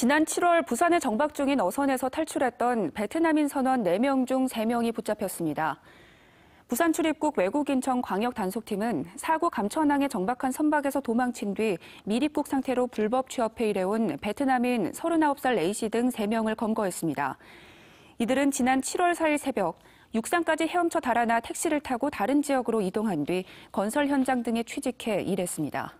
지난 7월 부산에 정박 중인 어선에서 탈출했던 베트남인 선원 4명 중 3명이 붙잡혔습니다. 부산 출입국 외국인청 광역 단속팀은 사고 감천항에 정박한 선박에서 도망친 뒤미립국 상태로 불법 취업해 일해온 베트남인 39살 A씨 등 3명을 검거했습니다. 이들은 지난 7월 4일 새벽 육상까지 헤엄쳐 달아나 택시를 타고 다른 지역으로 이동한 뒤 건설 현장 등에 취직해 일했습니다.